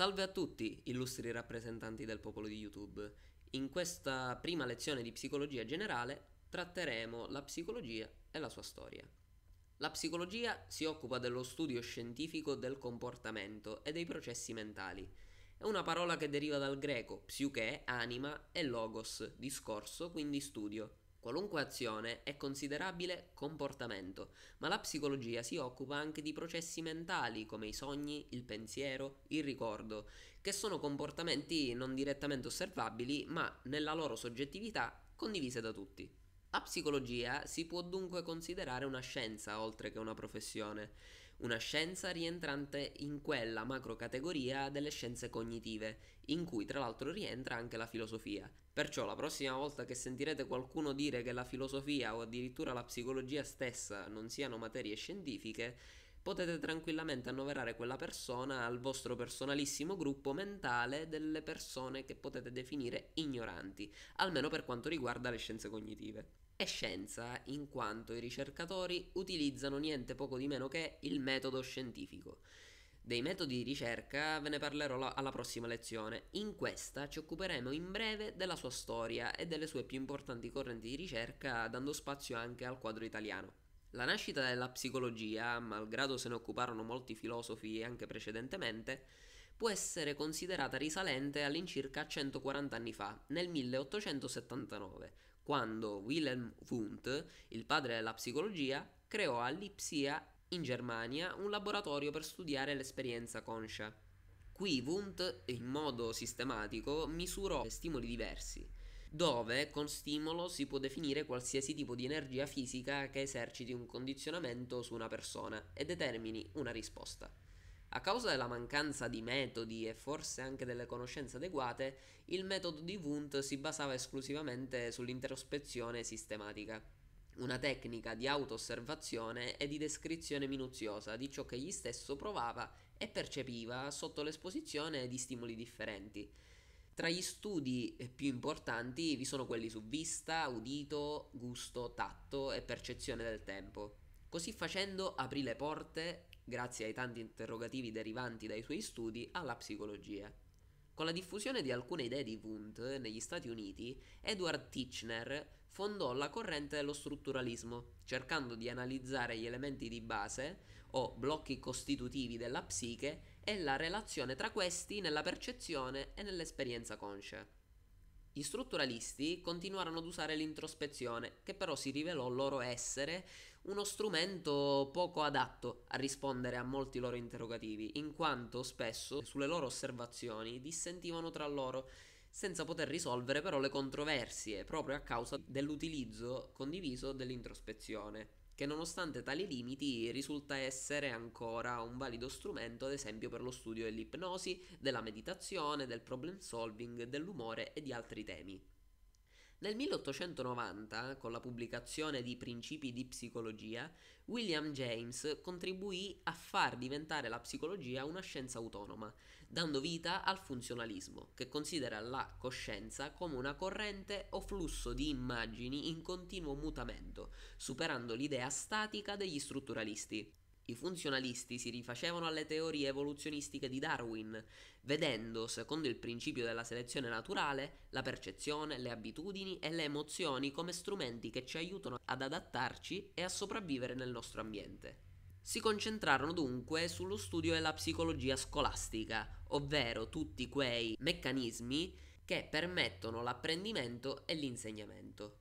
Salve a tutti, illustri rappresentanti del popolo di YouTube. In questa prima lezione di psicologia generale tratteremo la psicologia e la sua storia. La psicologia si occupa dello studio scientifico del comportamento e dei processi mentali. È una parola che deriva dal greco psiche, anima e logos, discorso, quindi studio. Qualunque azione è considerabile comportamento, ma la psicologia si occupa anche di processi mentali come i sogni, il pensiero, il ricordo, che sono comportamenti non direttamente osservabili, ma nella loro soggettività condivise da tutti. La psicologia si può dunque considerare una scienza oltre che una professione una scienza rientrante in quella macrocategoria delle scienze cognitive, in cui tra l'altro rientra anche la filosofia. Perciò la prossima volta che sentirete qualcuno dire che la filosofia o addirittura la psicologia stessa non siano materie scientifiche, potete tranquillamente annoverare quella persona al vostro personalissimo gruppo mentale delle persone che potete definire ignoranti, almeno per quanto riguarda le scienze cognitive. È scienza in quanto i ricercatori utilizzano niente poco di meno che il metodo scientifico. Dei metodi di ricerca ve ne parlerò alla prossima lezione. In questa ci occuperemo in breve della sua storia e delle sue più importanti correnti di ricerca, dando spazio anche al quadro italiano. La nascita della psicologia, malgrado se ne occuparono molti filosofi anche precedentemente, può essere considerata risalente all'incirca 140 anni fa, nel 1879 quando Wilhelm Wundt, il padre della psicologia, creò a Lipsia, in Germania, un laboratorio per studiare l'esperienza conscia. Qui Wundt, in modo sistematico, misurò stimoli diversi, dove con stimolo si può definire qualsiasi tipo di energia fisica che eserciti un condizionamento su una persona e determini una risposta. A causa della mancanza di metodi e forse anche delle conoscenze adeguate, il metodo di Wundt si basava esclusivamente sull'introspezione sistematica, una tecnica di auto-osservazione e di descrizione minuziosa di ciò che egli stesso provava e percepiva sotto l'esposizione di stimoli differenti. Tra gli studi più importanti vi sono quelli su vista, udito, gusto, tatto e percezione del tempo. Così facendo aprì le porte grazie ai tanti interrogativi derivanti dai suoi studi, alla psicologia. Con la diffusione di alcune idee di Wundt negli Stati Uniti, Edward Titchener fondò la corrente dello strutturalismo, cercando di analizzare gli elementi di base o blocchi costitutivi della psiche e la relazione tra questi nella percezione e nell'esperienza conscia. Gli strutturalisti continuarono ad usare l'introspezione, che però si rivelò loro essere uno strumento poco adatto a rispondere a molti loro interrogativi, in quanto spesso sulle loro osservazioni dissentivano tra loro senza poter risolvere però le controversie proprio a causa dell'utilizzo condiviso dell'introspezione, che nonostante tali limiti risulta essere ancora un valido strumento ad esempio per lo studio dell'ipnosi, della meditazione, del problem solving, dell'umore e di altri temi. Nel 1890, con la pubblicazione di Principi di psicologia, William James contribuì a far diventare la psicologia una scienza autonoma, dando vita al funzionalismo, che considera la coscienza come una corrente o flusso di immagini in continuo mutamento, superando l'idea statica degli strutturalisti. I funzionalisti si rifacevano alle teorie evoluzionistiche di Darwin, vedendo, secondo il principio della selezione naturale, la percezione, le abitudini e le emozioni come strumenti che ci aiutano ad adattarci e a sopravvivere nel nostro ambiente. Si concentrarono dunque sullo studio della psicologia scolastica, ovvero tutti quei meccanismi che permettono l'apprendimento e l'insegnamento.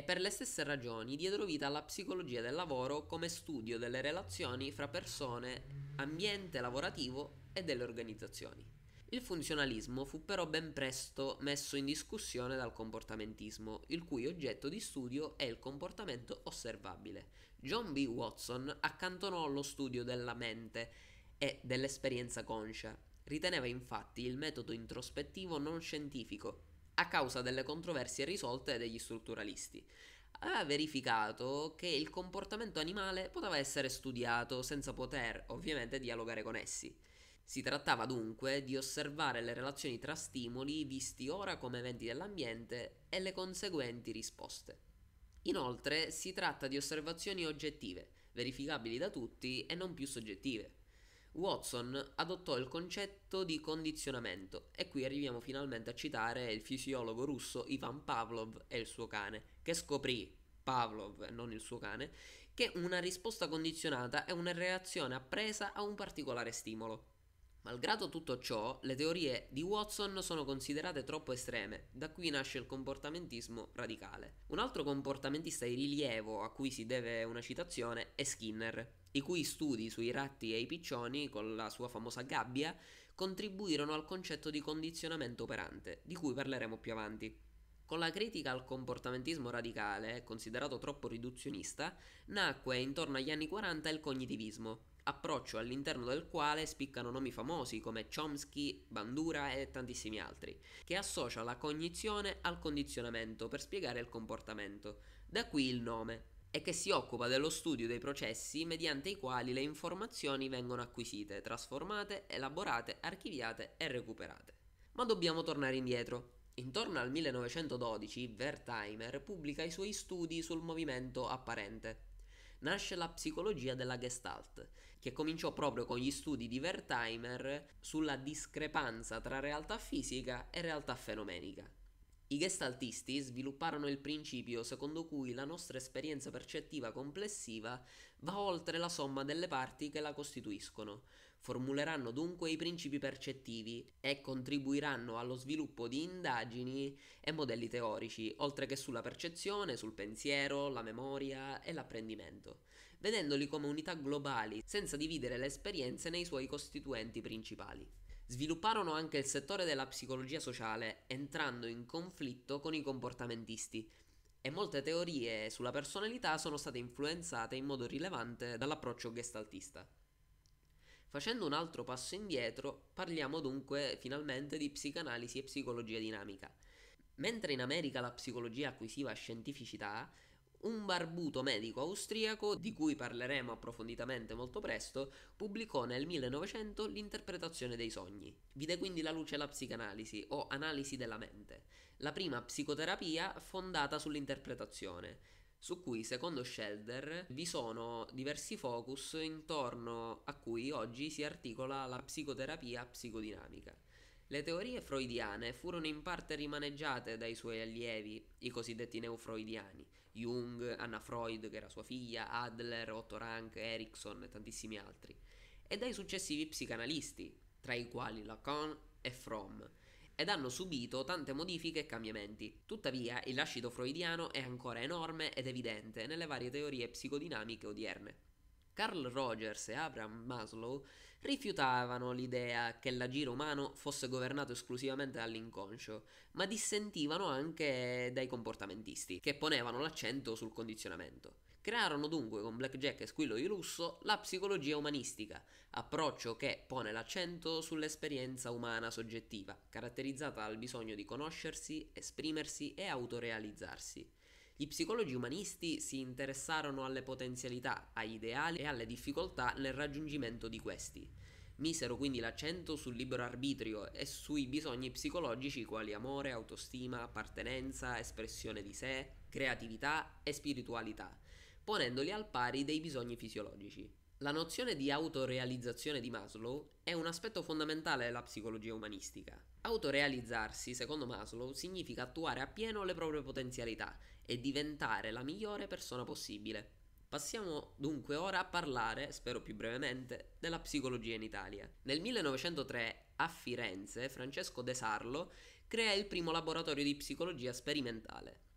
E per le stesse ragioni diedero vita alla psicologia del lavoro come studio delle relazioni fra persone, ambiente lavorativo e delle organizzazioni. Il funzionalismo fu però ben presto messo in discussione dal comportamentismo, il cui oggetto di studio è il comportamento osservabile. John B. Watson accantonò lo studio della mente e dell'esperienza conscia. Riteneva infatti il metodo introspettivo non scientifico a causa delle controversie risolte degli strutturalisti. Aveva verificato che il comportamento animale poteva essere studiato senza poter ovviamente dialogare con essi. Si trattava dunque di osservare le relazioni tra stimoli visti ora come eventi dell'ambiente e le conseguenti risposte. Inoltre si tratta di osservazioni oggettive, verificabili da tutti e non più soggettive. Watson adottò il concetto di condizionamento e qui arriviamo finalmente a citare il fisiologo russo Ivan Pavlov e il suo cane, che scoprì Pavlov, non il suo cane, che una risposta condizionata è una reazione appresa a un particolare stimolo. Malgrado tutto ciò, le teorie di Watson sono considerate troppo estreme, da qui nasce il comportamentismo radicale. Un altro comportamentista di rilievo a cui si deve una citazione è Skinner, i cui studi sui ratti e i piccioni, con la sua famosa gabbia, contribuirono al concetto di condizionamento operante, di cui parleremo più avanti. Con la critica al comportamentismo radicale, considerato troppo riduzionista, nacque intorno agli anni 40 il cognitivismo, approccio all'interno del quale spiccano nomi famosi come Chomsky, Bandura e tantissimi altri, che associa la cognizione al condizionamento per spiegare il comportamento, da qui il nome, e che si occupa dello studio dei processi mediante i quali le informazioni vengono acquisite, trasformate, elaborate, archiviate e recuperate. Ma dobbiamo tornare indietro, Intorno al 1912 Wertheimer pubblica i suoi studi sul movimento apparente. Nasce la psicologia della Gestalt, che cominciò proprio con gli studi di Wertheimer sulla discrepanza tra realtà fisica e realtà fenomenica. I gestaltisti svilupparono il principio secondo cui la nostra esperienza percettiva complessiva va oltre la somma delle parti che la costituiscono, Formuleranno dunque i principi percettivi e contribuiranno allo sviluppo di indagini e modelli teorici, oltre che sulla percezione, sul pensiero, la memoria e l'apprendimento, vedendoli come unità globali senza dividere le esperienze nei suoi costituenti principali. Svilupparono anche il settore della psicologia sociale, entrando in conflitto con i comportamentisti, e molte teorie sulla personalità sono state influenzate in modo rilevante dall'approccio gestaltista. Facendo un altro passo indietro, parliamo dunque finalmente di psicanalisi e psicologia dinamica. Mentre in America la psicologia acquisiva scientificità, un barbuto medico austriaco, di cui parleremo approfonditamente molto presto, pubblicò nel 1900 l'interpretazione dei sogni. Vide quindi la luce la psicanalisi o analisi della mente, la prima psicoterapia fondata sull'interpretazione su cui secondo Shelder vi sono diversi focus intorno a cui oggi si articola la psicoterapia psicodinamica. Le teorie freudiane furono in parte rimaneggiate dai suoi allievi, i cosiddetti neofreudiani, Jung, Anna Freud, che era sua figlia, Adler, Otto Rank, Erickson e tantissimi altri, e dai successivi psicanalisti, tra i quali Lacan e Fromm, ed hanno subito tante modifiche e cambiamenti. Tuttavia, il lascito freudiano è ancora enorme ed evidente nelle varie teorie psicodinamiche odierne. Carl Rogers e Abraham Maslow rifiutavano l'idea che l'agire umano fosse governato esclusivamente dall'inconscio, ma dissentivano anche dai comportamentisti, che ponevano l'accento sul condizionamento. Crearono dunque con Blackjack e Squillo di Lusso la psicologia umanistica, approccio che pone l'accento sull'esperienza umana soggettiva, caratterizzata dal bisogno di conoscersi, esprimersi e autorealizzarsi. Gli psicologi umanisti si interessarono alle potenzialità, agli ideali e alle difficoltà nel raggiungimento di questi. Misero quindi l'accento sul libero arbitrio e sui bisogni psicologici quali amore, autostima, appartenenza, espressione di sé, creatività e spiritualità, ponendoli al pari dei bisogni fisiologici. La nozione di autorealizzazione di Maslow è un aspetto fondamentale della psicologia umanistica. Autorealizzarsi, secondo Maslow, significa attuare appieno le proprie potenzialità e diventare la migliore persona possibile. Passiamo dunque ora a parlare, spero più brevemente, della psicologia in Italia. Nel 1903 a Firenze Francesco De Sarlo crea il primo laboratorio di psicologia sperimentale.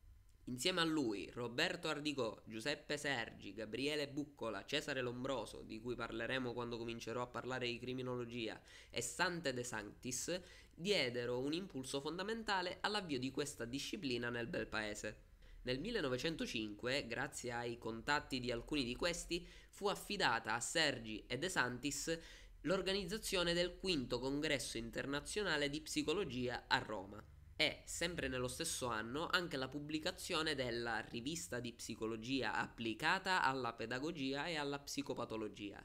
Insieme a lui Roberto Ardicò, Giuseppe Sergi, Gabriele Buccola, Cesare Lombroso, di cui parleremo quando comincerò a parlare di criminologia, e Sante De Sanctis diedero un impulso fondamentale all'avvio di questa disciplina nel bel paese. Nel 1905, grazie ai contatti di alcuni di questi, fu affidata a Sergi e De Santis l'organizzazione del quinto congresso internazionale di psicologia a Roma e, sempre nello stesso anno, anche la pubblicazione della Rivista di Psicologia applicata alla pedagogia e alla psicopatologia,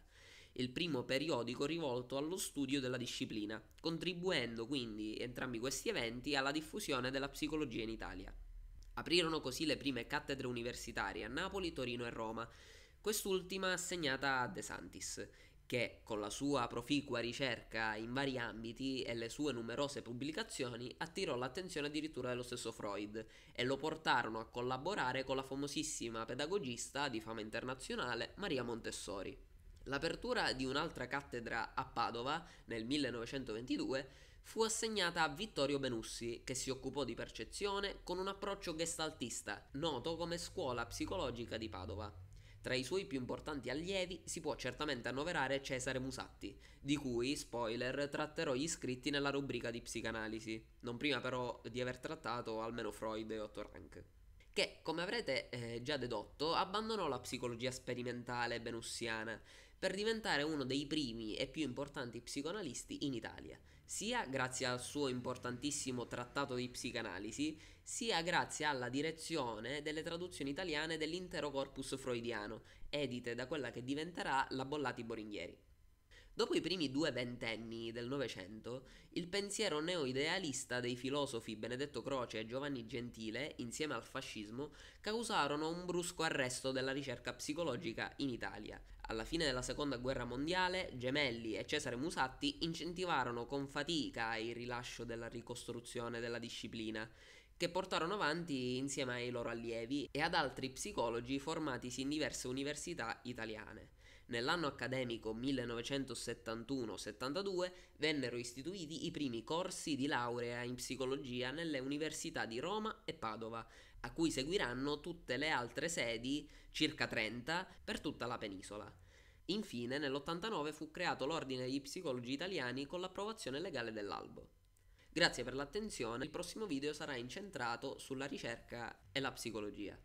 il primo periodico rivolto allo studio della disciplina, contribuendo quindi entrambi questi eventi alla diffusione della psicologia in Italia. Aprirono così le prime cattedre universitarie a Napoli, Torino e Roma, quest'ultima assegnata a De Santis, che con la sua proficua ricerca in vari ambiti e le sue numerose pubblicazioni attirò l'attenzione addirittura dello stesso Freud e lo portarono a collaborare con la famosissima pedagogista di fama internazionale Maria Montessori. L'apertura di un'altra cattedra a Padova nel 1922 fu assegnata a Vittorio Benussi, che si occupò di percezione con un approccio gestaltista, noto come scuola psicologica di Padova. Tra i suoi più importanti allievi si può certamente annoverare Cesare Musatti, di cui, spoiler, tratterò gli iscritti nella rubrica di psicanalisi, non prima però di aver trattato almeno Freud e Otto Rank che, come avrete eh, già dedotto, abbandonò la psicologia sperimentale benussiana per diventare uno dei primi e più importanti psicoanalisti in Italia, sia grazie al suo importantissimo trattato di psicanalisi, sia grazie alla direzione delle traduzioni italiane dell'intero corpus freudiano, edite da quella che diventerà la Bollati Boringhieri. Dopo i primi due ventenni del Novecento, il pensiero neoidealista dei filosofi Benedetto Croce e Giovanni Gentile, insieme al fascismo, causarono un brusco arresto della ricerca psicologica in Italia, alla fine della seconda guerra mondiale, Gemelli e Cesare Musatti incentivarono con fatica il rilascio della ricostruzione della disciplina, che portarono avanti insieme ai loro allievi e ad altri psicologi formatisi in diverse università italiane. Nell'anno accademico 1971-72 vennero istituiti i primi corsi di laurea in psicologia nelle università di Roma e Padova, a cui seguiranno tutte le altre sedi, circa 30, per tutta la penisola. Infine, nell'89 fu creato l'Ordine degli Psicologi Italiani con l'approvazione legale dell'albo. Grazie per l'attenzione, il prossimo video sarà incentrato sulla ricerca e la psicologia.